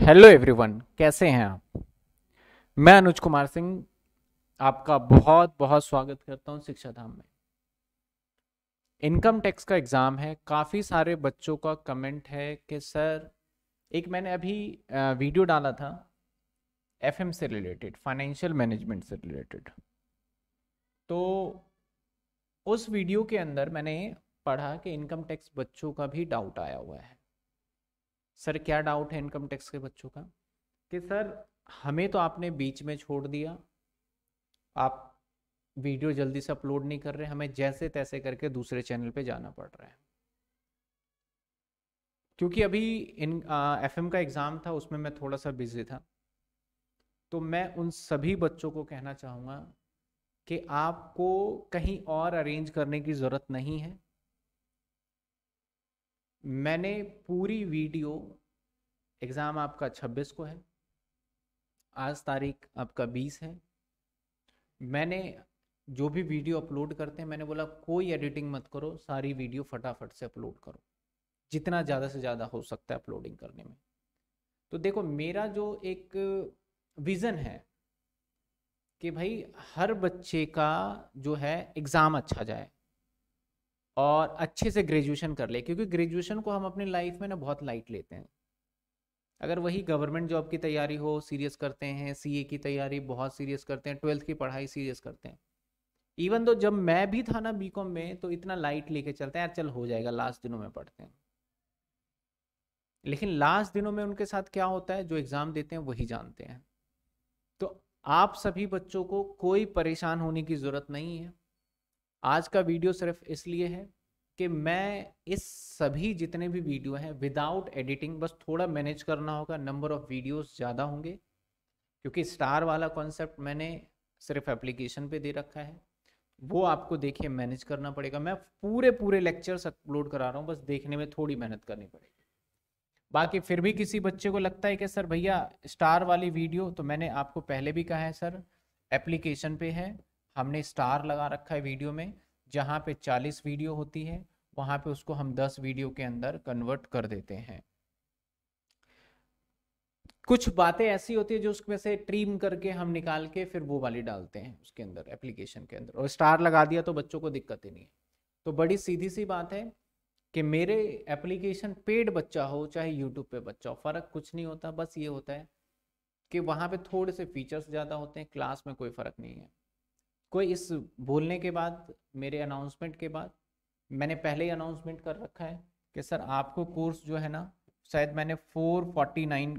hello everyone कैसे हैं आप मैं अनुज कुमार सिंह आपका बहुत बहुत स्वागत करता हूं शिक्षा धाम में इनकम टैक्स का एग्ज़ाम है काफ़ी सारे बच्चों का कमेंट है कि सर एक मैंने अभी वीडियो डाला था एफएम से रिलेटेड फाइनेंशियल मैनेजमेंट से रिलेटेड तो उस वीडियो के अंदर मैंने पढ़ा कि इनकम टैक्स बच्चों का भी डाउट आया हुआ है सर क्या डाउट है इनकम टैक्स के बच्चों का कि सर हमें तो आपने बीच में छोड़ दिया आप वीडियो जल्दी से अपलोड नहीं कर रहे हमें जैसे तैसे करके दूसरे चैनल पे जाना पड़ रहा है क्योंकि अभी इन एफ का एग्ज़ाम था उसमें मैं थोड़ा सा बिजी था तो मैं उन सभी बच्चों को कहना चाहूँगा कि आपको कहीं और अरेंज करने की ज़रूरत नहीं है मैंने पूरी वीडियो एग्ज़ाम आपका 26 को है आज तारीख आपका 20 है मैंने जो भी वीडियो अपलोड करते हैं मैंने बोला कोई एडिटिंग मत करो सारी वीडियो फटाफट से अपलोड करो जितना ज़्यादा से ज़्यादा हो सकता है अपलोडिंग करने में तो देखो मेरा जो एक विज़न है कि भाई हर बच्चे का जो है एग्ज़ाम अच्छा जाए और अच्छे से ग्रेजुएशन कर ले क्योंकि ग्रेजुएशन को हम अपनी लाइफ में ना बहुत लाइट लेते हैं अगर वही गवर्नमेंट जॉब की तैयारी हो सीरियस करते हैं सीए की तैयारी बहुत सीरियस करते हैं ट्वेल्थ की पढ़ाई सीरियस करते हैं इवन दो जब मैं भी था ना बीकॉम में तो इतना लाइट लेके चलते हैं यार चल हो जाएगा लास्ट दिनों में पढ़ते हैं लेकिन लास्ट दिनों में उनके साथ क्या होता है जो एग्ज़ाम देते हैं वही जानते हैं तो आप सभी बच्चों को कोई परेशान होने की ज़रूरत नहीं है आज का वीडियो सिर्फ इसलिए है कि मैं इस सभी जितने भी वीडियो हैं विदाउट एडिटिंग बस थोड़ा मैनेज करना होगा नंबर ऑफ़ वीडियोस ज़्यादा होंगे क्योंकि स्टार वाला कॉन्सेप्ट मैंने सिर्फ एप्लीकेशन पे दे रखा है वो आपको देखिए मैनेज करना पड़ेगा मैं पूरे पूरे लेक्चर्स अपलोड करा रहा हूँ बस देखने में थोड़ी मेहनत करनी पड़ेगी बाकी फिर भी किसी बच्चे को लगता है कि सर भैया स्टार वाली वीडियो तो मैंने आपको पहले भी कहा है सर एप्लीकेशन पे है हमने स्टार लगा रखा है वीडियो में जहाँ पे 40 वीडियो होती है वहाँ पे उसको हम 10 वीडियो के अंदर कन्वर्ट कर देते हैं कुछ बातें ऐसी होती है जो उसमें से ट्रीम करके हम निकाल के फिर वो वाली डालते हैं उसके अंदर एप्लीकेशन के अंदर और स्टार लगा दिया तो बच्चों को दिक्कत ही नहीं है तो बड़ी सीधी सी बात है कि मेरे एप्लीकेशन पेड बच्चा हो चाहे यूट्यूब पे बच्चा हो फ़र्क कुछ नहीं होता बस ये होता है कि वहाँ पे थोड़े से फीचर्स ज़्यादा होते हैं क्लास में कोई फ़र्क नहीं है कोई इस बोलने के बाद मेरे अनाउंसमेंट के बाद मैंने पहले ही अनाउंसमेंट कर रखा है कि सर आपको कोर्स जो है ना शायद मैंने फोर फोर्टी नाइन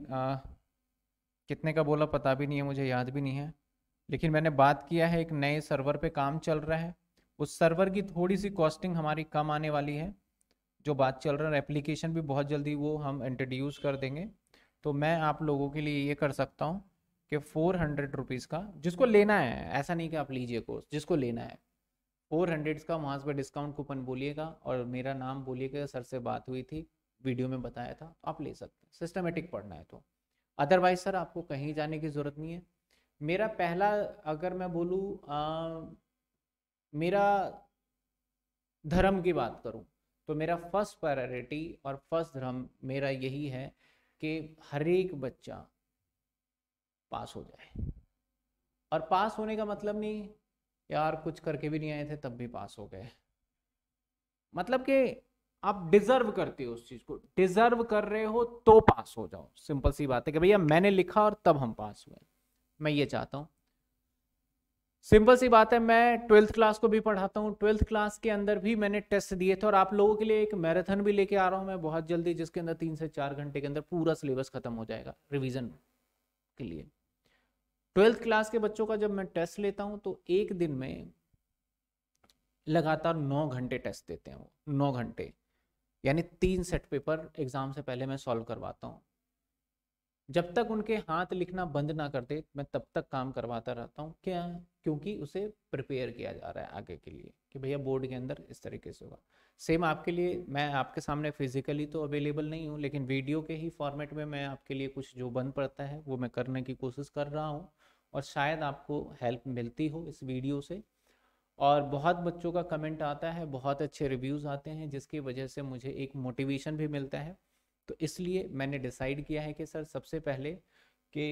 कितने का बोला पता भी नहीं है मुझे याद भी नहीं है लेकिन मैंने बात किया है एक नए सर्वर पे काम चल रहा है उस सर्वर की थोड़ी सी कॉस्टिंग हमारी कम आने वाली है जो बात चल रहा है एप्लीकेशन भी बहुत जल्दी वो हम इंट्रोड्यूस कर देंगे तो मैं आप लोगों के लिए ये कर सकता हूँ कि फोर हंड्रेड रुपीज़ का जिसको लेना है ऐसा नहीं कि आप लीजिए कोर्स जिसको लेना है फोर हंड्रेड का वहाँ पर डिस्काउंट कूपन बोलिएगा और मेरा नाम बोलिएगा सर से बात हुई थी वीडियो में बताया था तो आप ले सकते हैं सिस्टमेटिक पढ़ना है तो अदरवाइज सर आपको कहीं जाने की ज़रूरत नहीं है मेरा पहला अगर मैं बोलूँ मेरा धर्म की बात करूँ तो मेरा फर्स्ट प्रायोरिटी और फर्स्ट धर्म मेरा यही है कि हर एक बच्चा पास हो जाए और पास होने का मतलब नहीं यार कुछ करके भी नहीं आए थे तब भी पास हो गए मतलब कि आप डिजर्व करते हो उस चीज को डिजर्व कर रहे हो तो पास हो जाओ सिंपल सी बात है कि भैया मैंने लिखा और तब हम पास हुए मैं ये चाहता हूं सिंपल सी बात है मैं ट्वेल्थ क्लास को भी पढ़ाता हूँ ट्वेल्थ क्लास के अंदर भी मैंने टेस्ट दिए थे और आप लोगों के लिए एक मैराथन भी लेके आ रहा हूँ मैं बहुत जल्दी जिसके अंदर तीन से चार घंटे के अंदर पूरा सिलेबस खत्म हो जाएगा रिविजन के लिए ट्वेल्थ क्लास के बच्चों का जब मैं टेस्ट लेता हूँ तो एक दिन में लगातार नौ घंटे टेस्ट देते हैं वो नौ घंटे यानी तीन सेट पेपर एग्ज़ाम से पहले मैं सॉल्व करवाता हूँ जब तक उनके हाथ लिखना बंद ना कर दे मैं तब तक काम करवाता रहता हूँ क्या क्योंकि उसे प्रिपेयर किया जा रहा है आगे के लिए कि भैया बोर्ड के अंदर इस तरीके से होगा सेम आपके लिए मैं आपके सामने फिजिकली तो अवेलेबल नहीं हूँ लेकिन वीडियो के ही फॉर्मेट में मैं आपके लिए कुछ जो बन पड़ता है वो मैं करने की कोशिश कर रहा हूँ और शायद आपको हेल्प मिलती हो इस वीडियो से और बहुत बच्चों का कमेंट आता है बहुत अच्छे रिव्यूज़ आते हैं जिसकी वजह से मुझे एक मोटिवेशन भी मिलता है तो इसलिए मैंने डिसाइड किया है कि सर सबसे पहले कि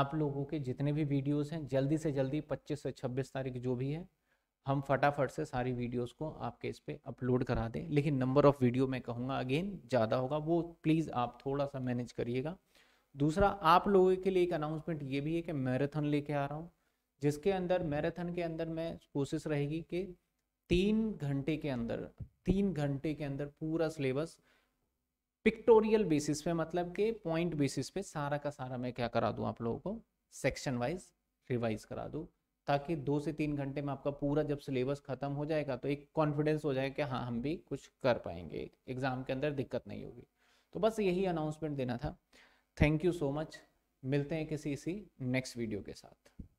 आप लोगों के जितने भी वीडियोस हैं जल्दी से जल्दी 25 से 26 तारीख जो भी है हम फटाफट से सारी वीडियोस को आपके इस पर अपलोड करा दें लेकिन नंबर ऑफ़ वीडियो मैं कहूँगा अगेन ज़्यादा होगा वो प्लीज़ आप थोड़ा सा मैनेज करिएगा दूसरा आप लोगों के लिए एक अनाउंसमेंट ये भी है कि मैराथन लेके आ रहा हूँ जिसके अंदर मैराथन के अंदर मैं कोशिश रहेगी कि तीन घंटे के अंदर तीन घंटे के अंदर पूरा सिलेबस पिक्टोरियल बेसिस पे मतलब के पॉइंट बेसिस पे सारा का सारा मैं क्या करा दूँ आप लोगों को सेक्शन वाइज रिवाइज करा दूँ ताकि दो से तीन घंटे में आपका पूरा जब सिलेबस खत्म हो जाएगा तो एक कॉन्फिडेंस हो जाएगा कि हाँ हम भी कुछ कर पाएंगे एग्ज़ाम के अंदर दिक्कत नहीं होगी तो बस यही अनाउंसमेंट देना था थैंक यू सो मच मिलते हैं किसी इसी नेक्स्ट वीडियो के साथ